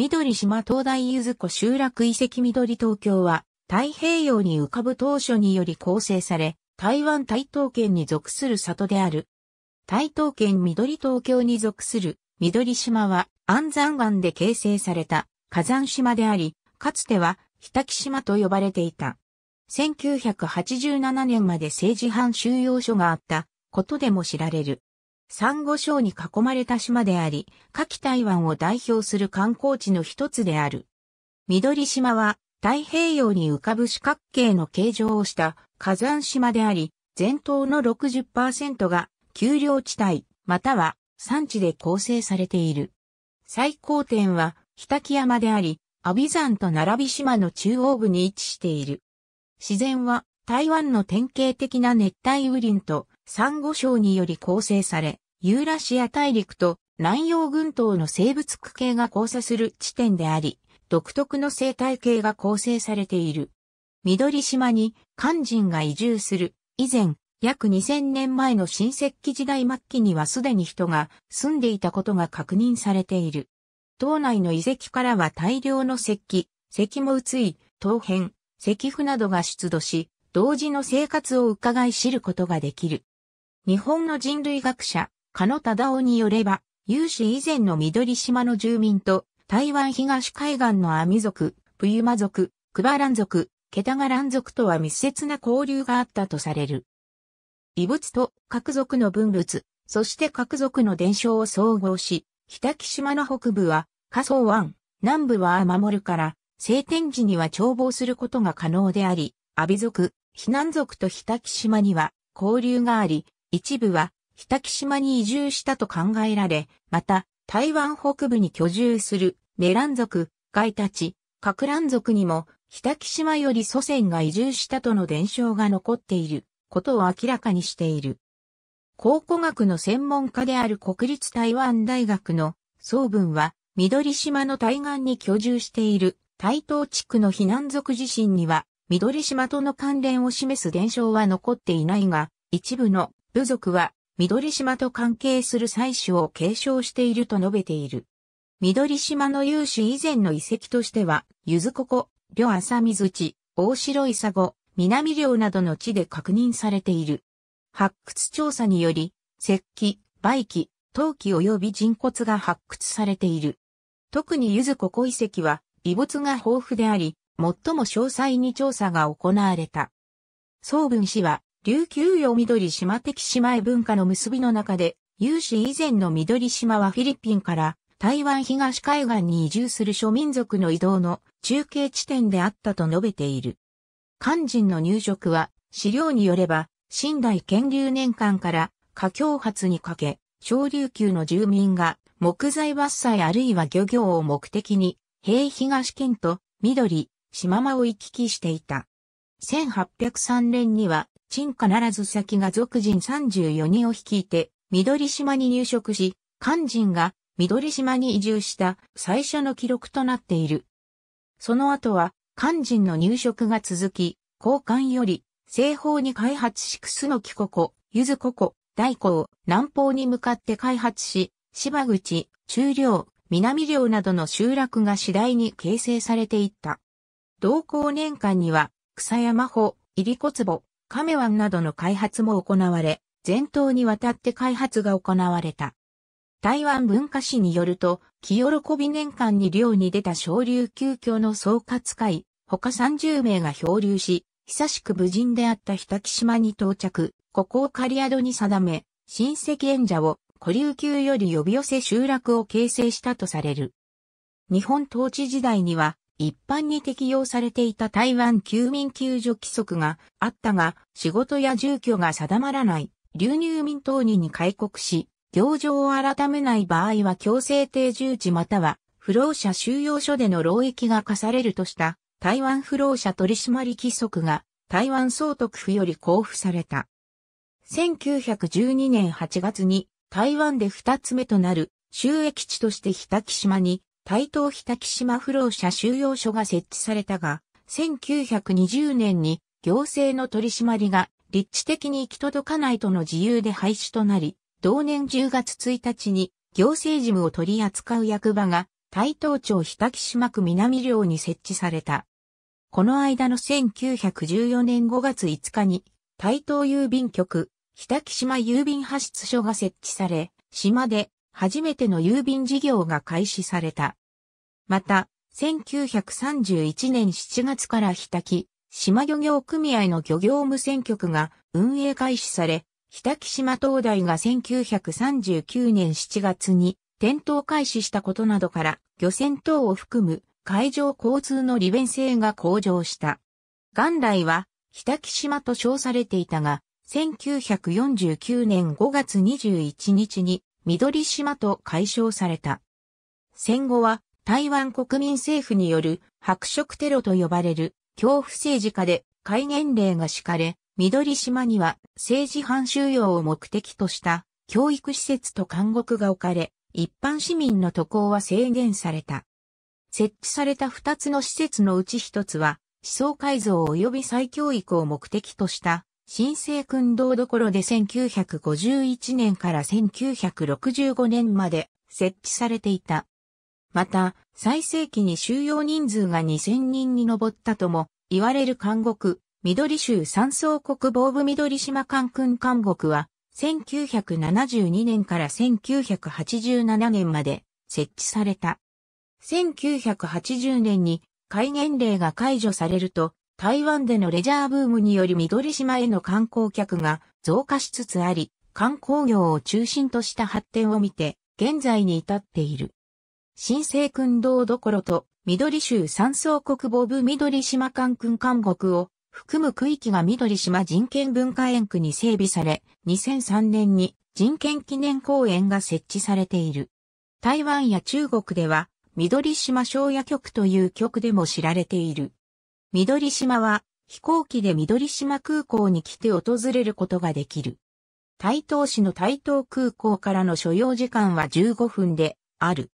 緑島灯台ゆず湖集落遺跡緑東京は、太平洋に浮かぶ当初により構成され、台湾台東県に属する里である。台東県緑東京に属する緑島は、安山岩で形成された火山島であり、かつては、日滝島と呼ばれていた。1987年まで政治犯収容所があったことでも知られる。サンゴ礁に囲まれた島であり、夏季台湾を代表する観光地の一つである。緑島は太平洋に浮かぶ四角形の形状をした火山島であり、全島の60%が丘陵地帯または山地で構成されている。最高点は日滝山であり、阿鼻山と並び島の中央部に位置している。自然は台湾の典型的な熱帯雨林とサンゴ礁により構成され、ユーラシア大陸と南洋群島の生物区形が交差する地点であり、独特の生態系が構成されている。緑島に漢人が移住する以前、約2000年前の新石器時代末期にはすでに人が住んでいたことが確認されている。島内の遺跡からは大量の石器、石も移い、陶片、石符などが出土し、同時の生活を伺い知ることができる。日本の人類学者、ノタ忠オによれば、有志以前の緑島の住民と、台湾東海岸のアミ族、プユマ族、クバラン族、ケタガラン族とは密接な交流があったとされる。異物と各族の文物、そして各族の伝承を総合し、北木島の北部は、仮想湾、南部は守るから、晴天時には眺望することが可能であり、アビ族、避難族と北木島には交流があり、一部は北木島に移住したと考えられ、また、台湾北部に居住するメラン族、ガイタチ、カクラン族にも、北木島より祖先が移住したとの伝承が残っていることを明らかにしている。考古学の専門家である国立台湾大学の総文は、緑島の対岸に居住している台東地区の避難族自身には、緑島との関連を示す伝承は残っていないが、一部の部族は緑島と関係する採取を継承していると述べている。緑島の有志以前の遺跡としては、ゆずここ、両浅水地、大城いさご、南領などの地で確認されている。発掘調査により、石器、梅器、陶器及び人骨が発掘されている。特にゆずここ遺跡は、遺物が豊富であり、最も詳細に調査が行われた。総文氏は、琉球よ緑島的島へ文化の結びの中で、有史以前の緑島はフィリピンから台湾東海岸に移住する諸民族の移動の中継地点であったと述べている。肝心の入植は資料によれば、新代建立年間から華強発にかけ、小琉球の住民が木材伐採あるいは漁業を目的に、平東県と緑、島間を行き来していた。1803年には陳必ず先が俗人34人を率いて、緑島に入植し、漢人が緑島に移住した最初の記録となっている。その後は、漢人の入植が続き、交換より、西方に開発し楠木ここ、ゆずここ、大古を南方に向かって開発し、芝口、中領、南領などの集落が次第に形成されていった。同行年間には、草山穂、入小坪、カメワンなどの開発も行われ、全島にわたって開発が行われた。台湾文化史によると、清喜び年間に漁に出た昇流急遽の総括会、他30名が漂流し、久しく無人であった日滝島に到着、ここを狩宿に定め、親戚縁者を古流球より呼び寄せ集落を形成したとされる。日本統治時代には、一般に適用されていた台湾休民救助規則があったが、仕事や住居が定まらない流入民等にに開国し、行状を改めない場合は強制定住地または不老者収容所での労役が課されるとした台湾不老者取締規則が台湾総督府より交付された。1912年8月に台湾で2つ目となる収益地として日滝島に台東日滝島不老者収容所が設置されたが、1920年に行政の取り締まりが立地的に行き届かないとの自由で廃止となり、同年10月1日に行政事務を取り扱う役場が台東町日滝島区南寮に設置された。この間の1914年5月5日に台東郵便局日滝島郵便派出所が設置され、島で初めての郵便事業が開始された。また、1931年7月から日滝、島漁業組合の漁業無線局が運営開始され、日滝島灯台が1939年7月に点灯開始したことなどから、漁船等を含む海上交通の利便性が向上した。元来は、日滝島と称されていたが、1949年5月21日に緑島と解消された。戦後は台湾国民政府による白色テロと呼ばれる恐怖政治家で戒厳令が敷かれ、緑島には政治犯収容を目的とした教育施設と監獄が置かれ、一般市民の渡航は制限された。設置された二つの施設のうち一つは思想改造及び再教育を目的とした新生訓導どころで1951年から1965年まで設置されていた。また、最盛期に収容人数が2000人に上ったとも、言われる監獄、緑州三層国防部緑島官訓監獄は、1972年から1987年まで設置された。1980年に戒厳令が解除されると、台湾でのレジャーブームにより緑島への観光客が増加しつつあり、観光業を中心とした発展を見て、現在に至っている。新生君道どころと、緑州三層国防部緑島艦君監獄を含む区域が緑島人権文化園区に整備され、2003年に人権記念公園が設置されている。台湾や中国では、緑島小夜局という局でも知られている。緑島は飛行機で緑島空港に来て訪れることができる。台東市の台東空港からの所要時間は15分である。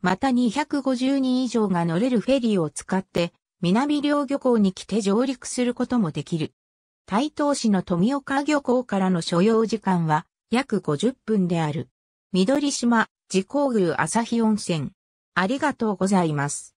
また250人以上が乗れるフェリーを使って南両漁港に来て上陸することもできる。台東市の富岡漁港からの所要時間は約50分である。緑島、自光宮朝日温泉。ありがとうございます。